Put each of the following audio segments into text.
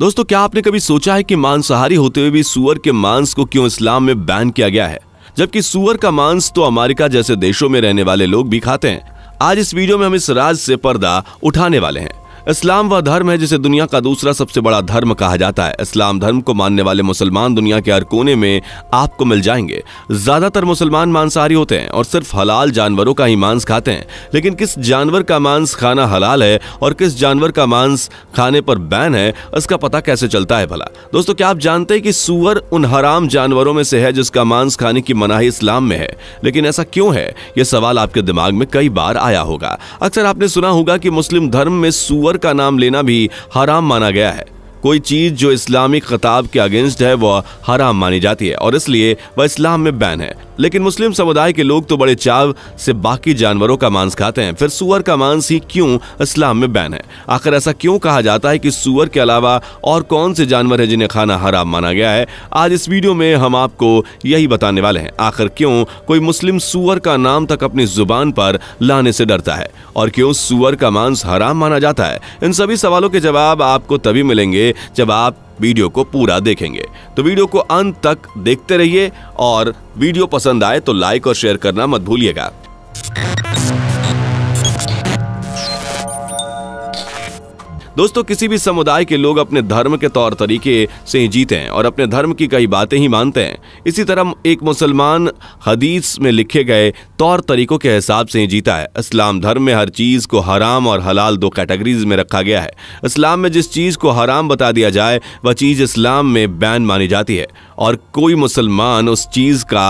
दोस्तों क्या आपने कभी सोचा है कि मांसाहारी होते हुए भी सुअर के मांस को क्यों इस्लाम में बैन किया गया है जबकि सुअर का मांस तो अमेरिका जैसे देशों में रहने वाले लोग भी खाते हैं आज इस वीडियो में हम इस राज से पर्दा उठाने वाले हैं इस्लाम वह धर्म है जिसे दुनिया का दूसरा सबसे बड़ा धर्म कहा जाता है इस्लाम धर्म को मानने वाले मुसलमान दुनिया के हर कोने में आपको मिल जाएंगे ज्यादातर मुसलमान मांसाहारी होते हैं और सिर्फ हलाल जानवरों का ही मांस खाते हैं लेकिन किस जानवर का मांस खाना हलाल है और किस जानवर का मांस खाने पर बैन है इसका पता कैसे चलता है भला दोस्तों क्या आप जानते हैं कि सुअर उन हराम जानवरों में से है जिसका मांस खाने की मनाही इस्लाम में है लेकिन ऐसा क्यों है यह सवाल आपके दिमाग में कई बार आया होगा अक्सर आपने सुना होगा कि मुस्लिम धर्म में सुअर का नाम लेना भी हराम माना गया है कोई चीज़ जो इस्लामिक खताब के अगेंस्ट है वह हराम मानी जाती है और इसलिए वह इस्लाम में बैन है लेकिन मुस्लिम समुदाय के लोग तो बड़े चाव से बाकी जानवरों का मांस खाते हैं फिर सुअर का मांस ही क्यों इस्लाम में बैन है आखिर ऐसा क्यों कहा जाता है कि सुअर के अलावा और कौन से जानवर है जिन्हें खाना हराम माना गया है आज इस वीडियो में हम आपको यही बताने वाले हैं आखिर क्यों कोई मुस्लिम सुअर का नाम तक अपनी जुबान पर लाने से डरता है और क्यों सुअर का मांस हराम माना जाता है इन सभी सवालों के जवाब आपको तभी मिलेंगे जब आप वीडियो को पूरा देखेंगे तो वीडियो को अंत तक देखते रहिए और वीडियो पसंद आए तो लाइक और शेयर करना मत भूलिएगा दोस्तों किसी भी समुदाय के लोग अपने धर्म के तौर तरीके से ही जीते हैं और अपने धर्म की कई बातें ही मानते हैं इसी तरह एक मुसलमान हदीस में लिखे गए तौर तरीकों के हिसाब से ही जीता है इस्लाम धर्म में हर चीज़ को हराम और हलाल दो कैटेगरीज में रखा गया है इस्लाम में जिस चीज़ को हराम बता दिया जाए वह चीज़ इस्लाम में बैन मानी जाती है और कोई मुसलमान उस चीज़ का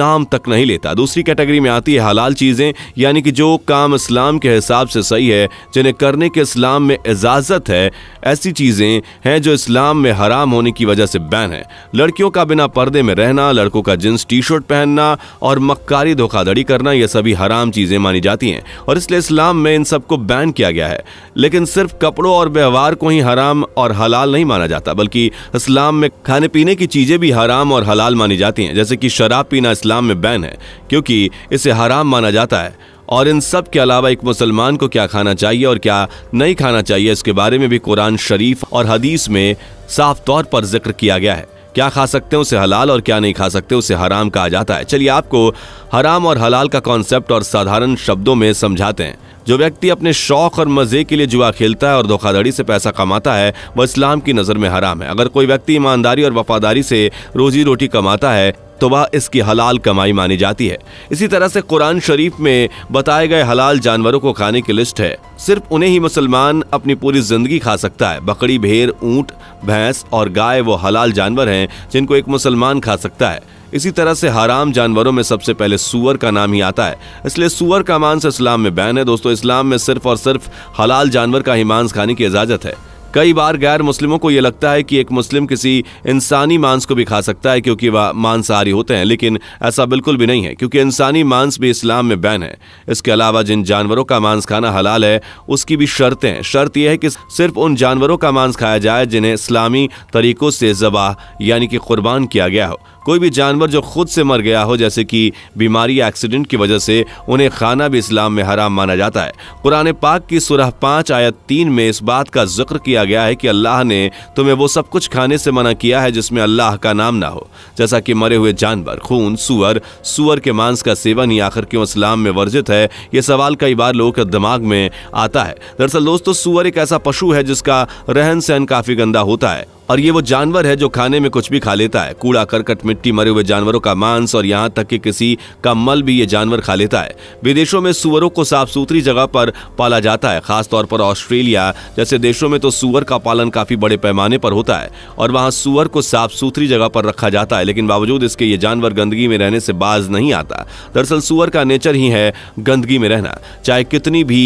नाम तक नहीं लेता दूसरी कैटेगरी में आती है हलाल चीज़ें यानी कि जो काम इस्लाम के हिसाब से सही है जिन्हें करने के इस्लाम में इजाज़त इज्जत है ऐसी चीज़ें हैं जो इस्लाम में हराम होने की वजह से बैन है लड़कियों का बिना पर्दे में रहना लड़कों का जींस टी शर्ट पहनना और मक्कारी धोखाधड़ी करना यह सभी हराम चीज़ें मानी जाती हैं और इसलिए इस्लाम में इन सबको बैन किया गया है लेकिन सिर्फ कपड़ों और व्यवहार को ही हराम और हलाल नहीं माना जाता बल्कि इस्लाम में खाने पीने की चीज़ें भी हराम और हलाल मानी जाती हैं जैसे कि शराब पीना इस्लाम में बैन है क्योंकि इसे हराम माना जाता है और इन सब के अलावा एक मुसलमान को क्या खाना चाहिए और क्या नहीं खाना चाहिए इसके बारे में भी कुरान शरीफ और हदीस में साफ तौर पर जिक्र किया गया है क्या खा सकते हैं उसे हलाल और क्या नहीं खा सकते उसे हराम कहा जाता है चलिए आपको हराम और हलाल का कॉन्सेप्ट और साधारण शब्दों में समझाते हैं जो व्यक्ति अपने शौक और मजे के लिए जुआ खेलता है और धोखाधड़ी से पैसा कमाता है वह इस्लाम की नज़र में हराम है अगर कोई व्यक्ति ईमानदारी और वफादारी से रोजी रोटी कमाता है तो वह इसकी हलाल कमाई मानी जाती है इसी तरह से कुरान शरीफ में बताए गए हलाल जानवरों को खाने की लिस्ट है सिर्फ उन्हें ही मुसलमान अपनी पूरी जिंदगी खा सकता है बकरी भेड़ ऊंट भैंस और गाय वो हलाल जानवर हैं जिनको एक मुसलमान खा सकता है इसी तरह से हराम जानवरों में सबसे पहले सुअर का नाम ही आता है इसलिए सुअर का मांस इस्लाम में बैन है दोस्तों इस्लाम में सिर्फ और सिर्फ हलाल जानवर का ही मांस खाने की इजाज़त है कई बार गैर मुस्लिमों को यह लगता है कि एक मुस्लिम किसी इंसानी मांस को भी खा सकता है क्योंकि वह मांसाहारी होते हैं लेकिन ऐसा बिल्कुल भी नहीं है क्योंकि इंसानी मांस भी इस्लाम में बैन है इसके अलावा जिन जानवरों का मांस खाना हलाल है उसकी भी शर्तें हैं शर्त यह है कि सिर्फ उन जानवरों का मांस खाया जाए जिन्हें इस्लामी तरीकों से जबाह यानी कि कुर्बान किया गया हो कोई भी जानवर जो खुद से मर गया हो जैसे कि बीमारी या एक्सीडेंट की वजह से उन्हें खाना भी इस्लाम में हराम माना जाता है कुरान पाक की सुरह पाँच आयत तीन में इस बात का जिक्र किया गया है कि अल्लाह ने तुम्हें वो सब कुछ खाने से मना किया है जिसमें अल्लाह का नाम ना हो जैसा कि मरे हुए जानवर खून सुअर सुअर के मांस का सेवन ही आखिर क्यों इस्लाम में वर्जित है ये सवाल कई बार लोगों के दिमाग में आता है दरअसल दोस्तों सुअर एक ऐसा पशु है जिसका रहन सहन काफी गंदा होता है और ये वो जानवर है जो खाने में कुछ भी खा लेता है कूड़ा करकट मिट्टी मरे हुए जानवरों का मांस और यहाँ तक कि किसी का मल भी ये जानवर खा लेता है विदेशों में सुअरों को साफ सुथरी जगह पर पाला जाता है खासतौर पर ऑस्ट्रेलिया जैसे देशों में तो सुअर का पालन काफी बड़े पैमाने पर होता है और वहाँ सुअर को साफ सुथरी जगह पर रखा जाता है लेकिन बावजूद इसके ये जानवर गंदगी में रहने से बाज नहीं आता दरअसल सुअर का नेचर ही है गंदगी में रहना चाहे कितनी भी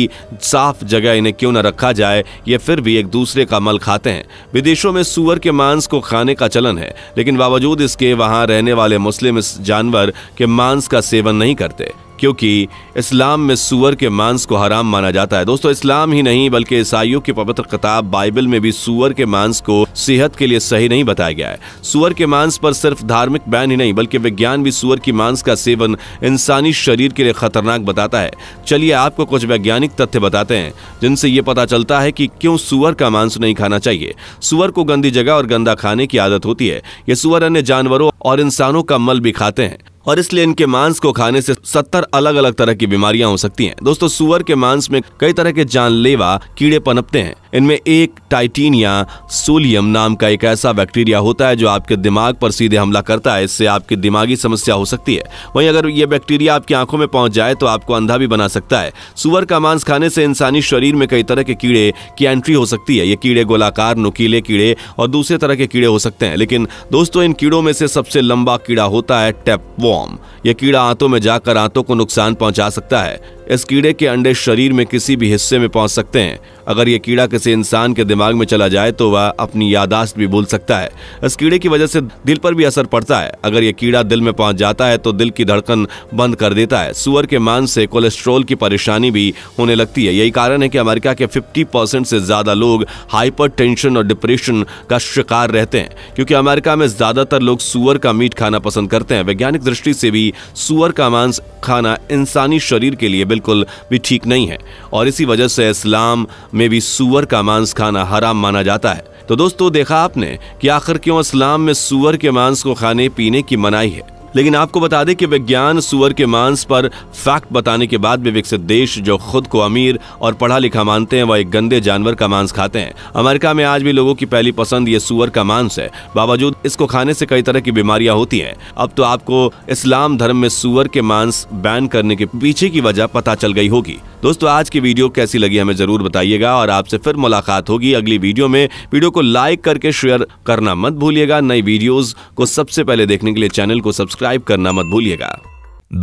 साफ जगह इन्हें क्यों न रखा जाए ये फिर भी एक दूसरे का मल खाते हैं विदेशों में सुअर जानवर के मांस को खाने का चलन है लेकिन बावजूद इसके वहाँ रहने वाले मुस्लिम इस जानवर के मांस का सेवन नहीं करते क्योंकि इस्लाम में सुअर के मांस को हराम माना जाता है दोस्तों इस्लाम ही नहीं बल्कि ईसाइयों की पवित्र किताब बाइबल में भी सुअर के मांस को सेहत के लिए सही नहीं बताया गया है सुअर के मांस पर सिर्फ धार्मिक बैन ही नहीं बल्कि विज्ञान भी सुअर की मांस का सेवन इंसानी शरीर के लिए खतरनाक बताता है चलिए आपको कुछ वैज्ञानिक तथ्य बताते हैं जिनसे ये पता चलता है कि क्यों सुअर का मांस नहीं खाना चाहिए सुअर को गंदी जगह और गंदा खाने की आदत होती है ये सुअर अन्य जानवरों और इंसानों का मल भी खाते हैं और इसलिए इनके मांस को खाने से सत्तर अलग अलग तरह की बीमारियां हो सकती हैं दोस्तों सुअर के मांस में कई तरह के जानलेवा कीड़े पनपते हैं इनमें एक टाइटीनिया सोलियम नाम का एक ऐसा बैक्टीरिया होता है जो आपके दिमाग पर सीधे हमला करता है इससे आपकी दिमागी समस्या हो सकती है वहीं अगर ये बैक्टीरिया आपकी आंखों में पहुंच जाए तो आपको अंधा भी बना सकता है सुअर का मांस खाने से इंसानी शरीर में कई तरह के कीड़े की एंट्री हो सकती है ये कीड़े गोलाकार नुकीले कीड़े और दूसरे तरह के कीड़े हो सकते हैं लेकिन दोस्तों इन कीड़ों में से सबसे लंबा कीड़ा होता है टेपवॉर्म यह कीड़ा आंतों में जाकर आंतों को नुकसान पहुंचा सकता है इस कीड़े के अंडे शरीर में किसी भी हिस्से में पहुंच सकते हैं अगर ये कीड़ा किसी इंसान के दिमाग में चला जाए तो वह अपनी यादाश्त भी भूल सकता है इस कीड़े की वजह से दिल पर भी असर पड़ता है अगर ये कीड़ा दिल में पहुंच जाता है तो दिल की धड़कन बंद कर देता है सुअर के मांस से कोलेस्ट्रोल की परेशानी भी होने लगती है यही कारण है कि अमेरिका के फिफ्टी से ज्यादा लोग हाइपर और डिप्रेशन का शिकार रहते हैं क्योंकि अमेरिका में ज्यादातर लोग सुअर का मीट खाना पसंद करते हैं वैज्ञानिक दृष्टि से भी सुअर का मांस खाना इंसानी शरीर के लिए बिल्कुल भी ठीक नहीं है और इसी वजह से इस्लाम में भी सूअर का मांस खाना हराम माना जाता है तो दोस्तों देखा आपने कि आखिर क्यों इस्लाम में सूअर के मांस को खाने पीने की मनाही है लेकिन आपको बता दें कि विज्ञान सुअर के मांस पर फैक्ट बताने के बाद भी विकसित देश जो खुद को अमीर और पढ़ा लिखा मानते हैं वह एक गंदे जानवर का मांस खाते हैं अमेरिका में आज भी लोगों की पहली पसंद ये सुअर का मांस है बावजूद इसको खाने से कई तरह की बीमारियां होती हैं अब तो आपको इस्लाम धर्म में सुअर के मांस बैन करने के पीछे की वजह पता चल गई होगी दोस्तों आज की वीडियो कैसी लगी हमें जरूर बताइएगा और आपसे फिर मुलाकात होगी अगली वीडियो में वीडियो को लाइक करके शेयर करना मत भूलिएगा नई वीडियो को सबसे पहले देखने के लिए चैनल को सब्सक्राइब करना मत भूलिएगा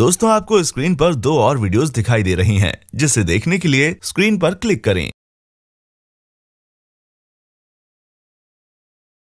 दोस्तों आपको स्क्रीन पर दो और वीडियोस दिखाई दे रही हैं, जिसे देखने के लिए स्क्रीन पर क्लिक करें